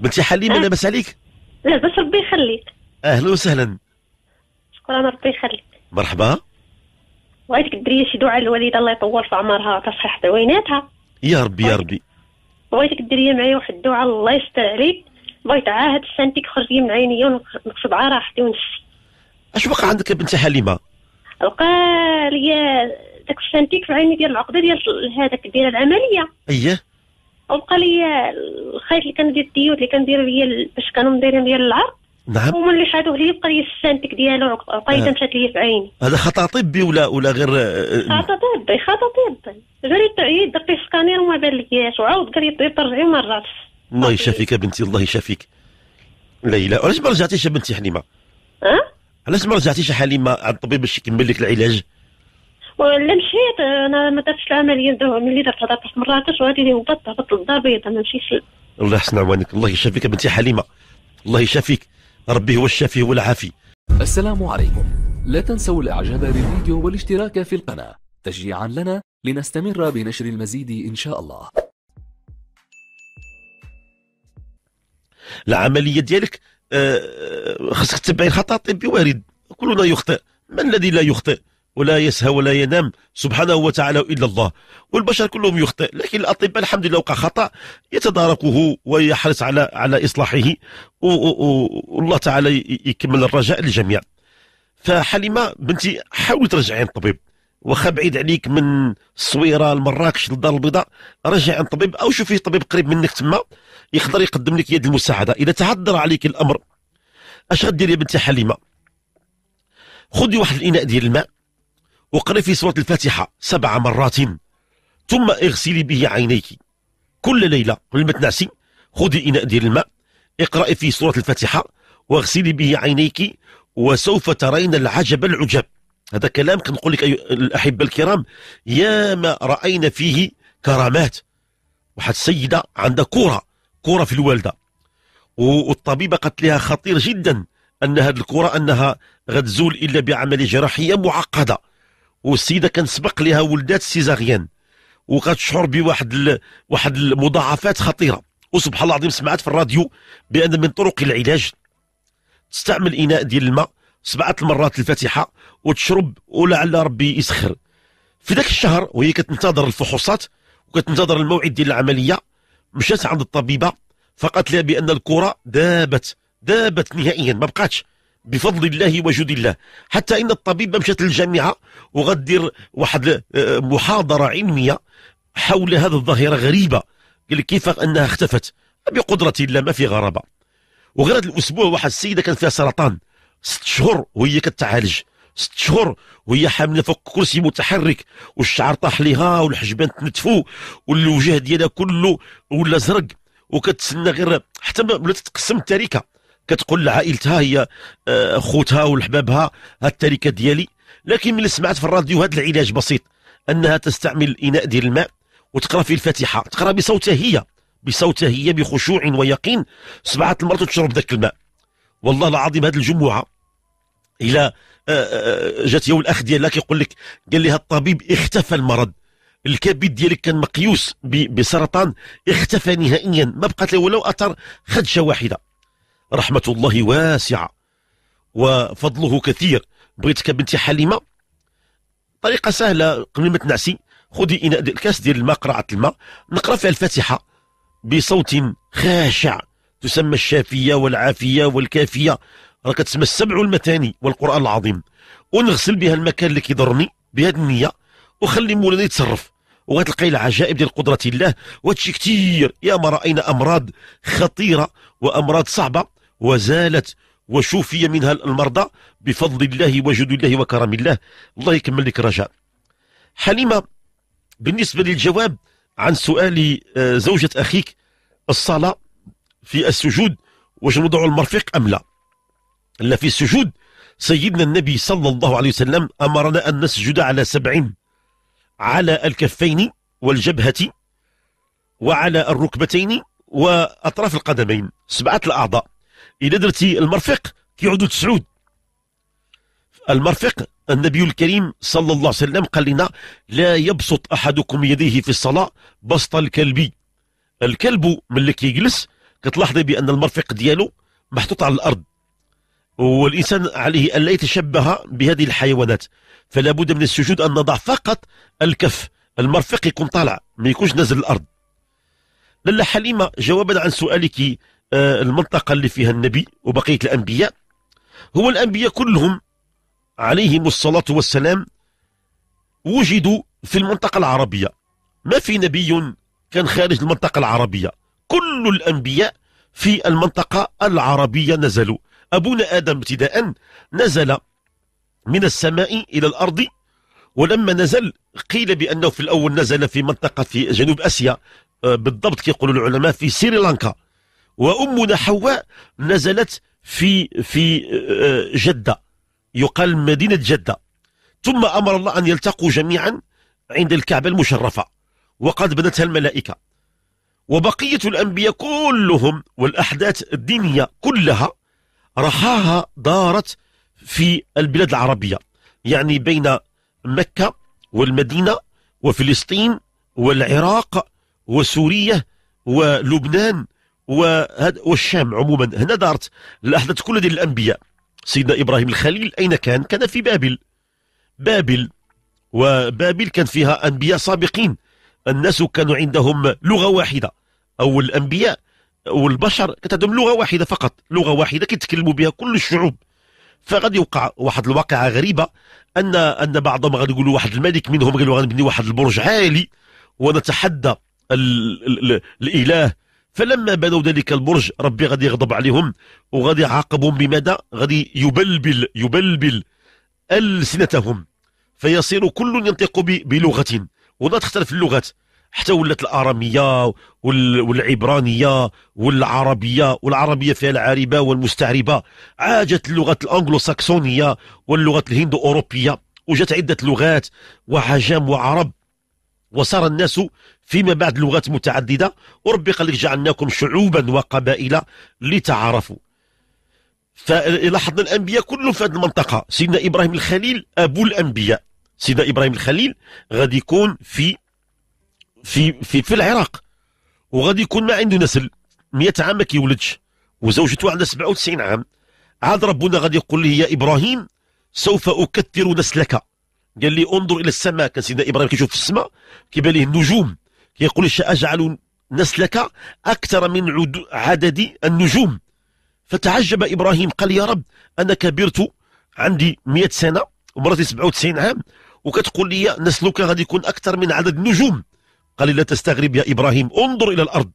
بنتي حليمه أه. لاباس عليك لاباس ربي يخليك اهلا وسهلا شكرا ربي يخليك مرحبا بغيتك الدريه شي دعاء الوالده الله يطول في عمرها تصحيح دويناتها يا ربي يا ربي بغيتك ديري معايا واحد الدعاء الله يستر عليك بغيت عاهد سنتك خرجي من عيني ونقصد على راحتي ونفسي اش وقع عندك يا بنت حليمه لقى ليا داك السنتيك في عيني ديال العقده ديال هذاك ديال العمليه اييه وبقى لي الخيط اللي ديال الديود اللي كندير ديال باش كانوا مدايرين ديال العرض نعم هما اللي شادوه لي بقى لي السانتك ديالو عقيده آه. مشات لي في عيني هذا خطا طبي ولا ولا غير آه، آه، خطا طبي خطا طبي جريت عيد درت السكانير وما لياش وعاود قال لي طيب ترجعي ما رجعتش الله يشافيك بنتي الله يشافيك ليلى علاش ما رجعتيش يا بنتي حليمه؟ أه؟ علاش ما رجعتيش يا حليمه عند الطبيب باش يكمل لك العلاج؟ ولا مشيت انا ما درتش العمل ملي درت هضرت في مراكش وهذه اللي هبطت هبطت للدار بيضاء ما مشيتش الله يحسن عوانك الله يشافيك بنتي حليمه الله يشافيك ربي هو الشافي هو العافي السلام عليكم لا تنسوا الاعجاب بالفيديو والاشتراك في القناه تشجيعا لنا لنستمر بنشر المزيد ان شاء الله العمليه ديالك آه، آه، خصك تتبعي الخطا الطبي وارد كلنا يخطئ من الذي لا يخطئ ولا يسهى ولا ينام سبحانه وتعالى إلا الله والبشر كلهم يخطئ لكن الأطباء الحمد لله وقع خطأ يتداركه ويحرص على على إصلاحه والله تعالى يكمل الرجاء للجميع فحليمة بنتي حاولي ترجعي عند الطبيب واخا بعيد عليك من الصويره لمراكش للدار البيضاء رجع عند طبيب او شوفي طبيب قريب منك تما يقدر يقدم لك يد المساعده اذا تعذر عليك الامر اش غديري يا بنتي حليمه خذي واحد الاناء ديال الماء وقري في سورة الفاتحة سبع مرات ثم اغسلي به عينيك كل ليلة لما تنعسي خذي إناء ديال الماء اقرأي في سورة الفاتحة واغسلي به عينيك وسوف ترين العجب العجب هذا كلام كنقول لك ايها الأحبة الكرام يا ما رأينا فيه كرامات واحد السيدة عندها كرة كرة في الوالدة والطبيبة قالت لها خطير جدا أن هذه الكرة أنها غتزول إلا بعملية جراحية معقدة والسيده كان سبق لها ولدات سيزاريان وكتشعر بواحد ال... واحد المضاعفات خطيره وسبحان الله العظيم سمعت في الراديو بان من طرق العلاج تستعمل اناء ديال الماء سبعه المرات الفاتحه وتشرب ولعل ربي يسخر في ذاك الشهر وهي كتنتظر الفحوصات وكتنتظر الموعد ديال العمليه مشات عند الطبيبه فقالت لها بان الكره دابت دابت نهائيا ما بقاتش بفضل الله وجود الله حتى ان الطبيبه مشات للجامعه وغدير واحد آه، محاضره علميه حول هذه الظاهره غريبه كيف انها اختفت بقدره الله ما في غرابه وغير هذا الاسبوع واحد السيده كان فيها سرطان ست شهور وهي كتعالج ست شهور وهي حامله فوق كرسي متحرك والشعر طاح ليها والحجبان تنتفوا والوجه ديالها كله ولا زرق وكتسنى غير حتى ولات تقسم التركه كتقول لعائلتها هي آه، خوتها ولحبابها التركه ديالي لكن ملي سمعت في الراديو هذا العلاج بسيط انها تستعمل الاناء ديال الماء وتقرا فيه الفاتحه تقرا بصوتها هي بصوتها هي بخشوع ويقين سمعت المرأة تشرب ذاك الماء والله العظيم هذه الجمعة إلى آه، آه، جات يوم الأخ ديالها كيقول لك قال لها الطبيب اختفى المرض الكبد ديالك كان مقيوس بسرطان اختفى نهائيا ما بقات له ولو أثر خدشة واحدة رحمة الله واسعة وفضله كثير بغيتك بنتي حليمة طريقة سهلة قبل ما تنعسي خذي إناء الكاس ديال الماء قراءة الماء نقرا فيها الفاتحة بصوت خاشع تسمى الشافية والعافية والكافية راه كتسمى السبع المتاني والقرآن العظيم ونغسل بها المكان اللي كيضرني بهذه النية وخلي مولانا يتصرف وغتلقاي العجائب ديال قدرة الله وهادشي كثير يا ما رأينا أمراض خطيرة وأمراض صعبة وزالت وشوفي منها المرضى بفضل الله وجود الله وكرم الله الله يكمل لك رجاء حليمة بالنسبة للجواب عن سؤال آه، زوجة أخيك الصلاة في السجود واش نوضع المرفق أم لا لا في السجود سيدنا النبي صلى الله عليه وسلم أمرنا أن نسجد على سبعين على الكفين والجبهة وعلى الركبتين وأطراف القدمين سبعة الأعضاء الا درتي المرفق كيعودوا تسعود المرفق النبي الكريم صلى الله عليه وسلم قال لنا لا يبسط احدكم يديه في الصلاه بسط الكلب الكلب ملي كيجلس كتلاحظي بان المرفق ديالو محطوط على الارض والانسان عليه ان لا يتشبه بهذه الحيوانات فلا بد من السجود ان نضع فقط الكف المرفق يكون طالع ما يكونش نازل الارض لاله حليمه جوابا عن سؤالك آه، المنطقة اللي فيها النبي وبقية الأنبياء هو الأنبياء كلهم عليهم الصلاة والسلام وجدوا في المنطقة العربية ما في نبي كان خارج المنطقة العربية كل الأنبياء في المنطقة العربية نزلوا أبونا آدم ابتداء نزل من السماء إلى الأرض ولما نزل قيل بأنه في الأول نزل في منطقة في جنوب أسيا آه، بالضبط كيقولوا العلماء في سريلانكا وأمنا حواء نزلت في في آه، جدة يقال مدينة جدة ثم أمر الله أن يلتقوا جميعا عند الكعبة المشرفة وقد بنتها الملائكة وبقية الأنبياء كلهم والأحداث الدينية كلها رحاها دارت في البلاد العربية يعني بين مكة والمدينة وفلسطين والعراق وسوريا ولبنان والشام عموما هنا دارت لاحظت كل ديال الأنبياء سيدنا إبراهيم الخليل أين كان؟ كان في بابل بابل وبابل كان فيها أنبياء سابقين الناس كانوا عندهم لغة واحدة أو الأنبياء والبشر كانت عندهم لغة واحدة فقط لغة واحدة كيتكلموا بها كل الشعوب فغادي يوقع واحد الواقعة غريبة أن أن بعضهم غادي يقولوا واحد الملك منهم قالوا غنبني واحد البرج عالي ونتحدى الـ الـ الـ الإله فلما بنوا ذلك البرج ربي غادي يغضب عليهم وغادي يعاقبهم بماذا غادي يبلبل يبلبل ألسنتهم فيصير كل ينطق بلغة ولا تختلف اللغات حتى ولات الاراميه والعبرانيه والعربيه والعربيه فيها العاربه والمستعربه عاجت اللغات الانجلو ساكسونيه واللغات الهند اوروبيه وجات عده لغات وعجم وعرب وصار الناس فيما بعد لغات متعددة وربي قال لك جعلناكم شعوبا وقبائل لتعارفوا فلاحظنا الأنبياء كلهم في هذه المنطقة سيدنا إبراهيم الخليل أبو الأنبياء سيدنا إبراهيم الخليل غادي يكون في في في في العراق وغادي يكون ما عنده نسل 100 عام ما كيولدش وزوجته عندها 97 عام عاد ربنا غادي يقول له يا إبراهيم سوف أكثر نسلك قال لي انظر الى السماء كان سيدنا ابراهيم كيشوف السماء كيبان ليه النجوم كيقول لي ساجعل نسلك اكثر من عدد النجوم فتعجب ابراهيم قال يا رب انا كبرت عندي 100 سنه ومرتي 97 عام وكتقول لي نسلك غادي يكون اكثر من عدد النجوم قال لي لا تستغرب يا ابراهيم انظر الى الارض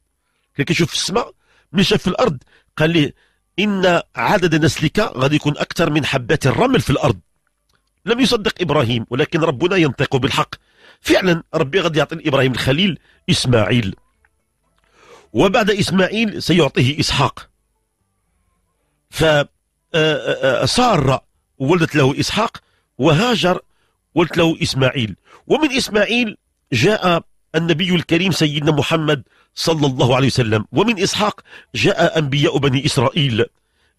كيشوف كيشوف السماء ملي شاف الارض قال لي ان عدد نسلك غادي يكون اكثر من حبات الرمل في الارض لم يصدق إبراهيم ولكن ربنا ينطق بالحق فعلا ربي غادي يعطي لإبراهيم الخليل إسماعيل وبعد إسماعيل سيعطيه إسحاق ف سارة آه، آه، آه، ولدت له إسحاق وهاجر ولدت له إسماعيل ومن إسماعيل جاء النبي الكريم سيدنا محمد صلى الله عليه وسلم ومن إسحاق جاء أنبياء بني إسرائيل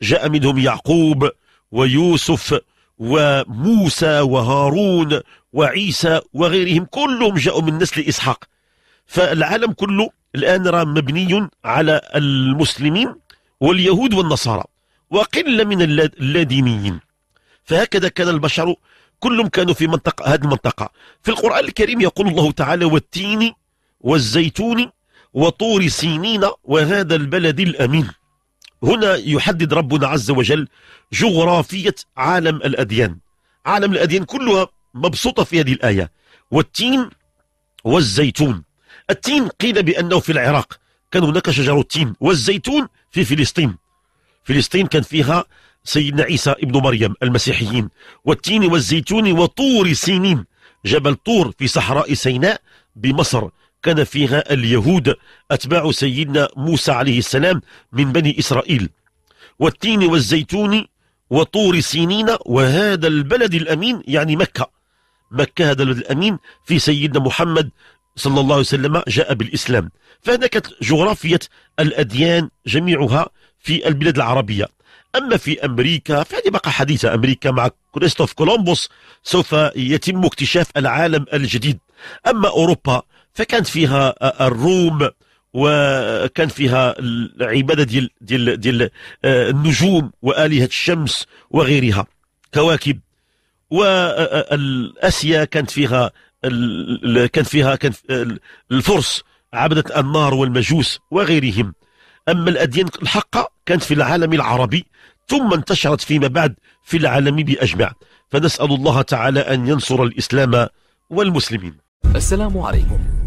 جاء منهم يعقوب ويوسف وموسى وهارون وعيسى وغيرهم كلهم جاءوا من نسل إسحاق فالعالم كله الآن راه مبني على المسلمين واليهود والنصارى وقلة من اللادينيين فهكذا كان البشر كلهم كانوا في منطقة هذه المنطقة في القرآن الكريم يقول الله تعالى والتين والزيتون وطور سينين وهذا البلد الأمين هنا يحدد ربنا عز وجل جغرافية عالم الأديان عالم الأديان كلها مبسوطة في هذه الآية والتين والزيتون التين قيل بأنه في العراق كان هناك شجر التين والزيتون في فلسطين فلسطين كان فيها سيدنا عيسى ابن مريم المسيحيين والتين والزيتون وطور سينين جبل طور في صحراء سيناء بمصر كان فيها اليهود أتباع سيدنا موسى عليه السلام من بني إسرائيل والتين والزيتون وطور سينين وهذا البلد الأمين يعني مكة مكة هذا البلد الأمين في سيدنا محمد صلى الله عليه وسلم جاء بالإسلام فهناك جغرافية الأديان جميعها في البلاد العربية أما في أمريكا فهذه بقى حديثة أمريكا مع كريستوف كولومبوس سوف يتم اكتشاف العالم الجديد أما أوروبا فكانت فيها آه، الروم وكان فيها العباده ديال ديال ديال آه، النجوم والهه الشمس وغيرها كواكب واسيا آه، كانت فيها كان فيها كان الفرس عبدة النار والمجوس وغيرهم أما الأديان الحقة كانت في العالم العربي ثم انتشرت فيما بعد في العالم بأجمع فنسأل الله تعالى أن ينصر الإسلام والمسلمين السلام عليكم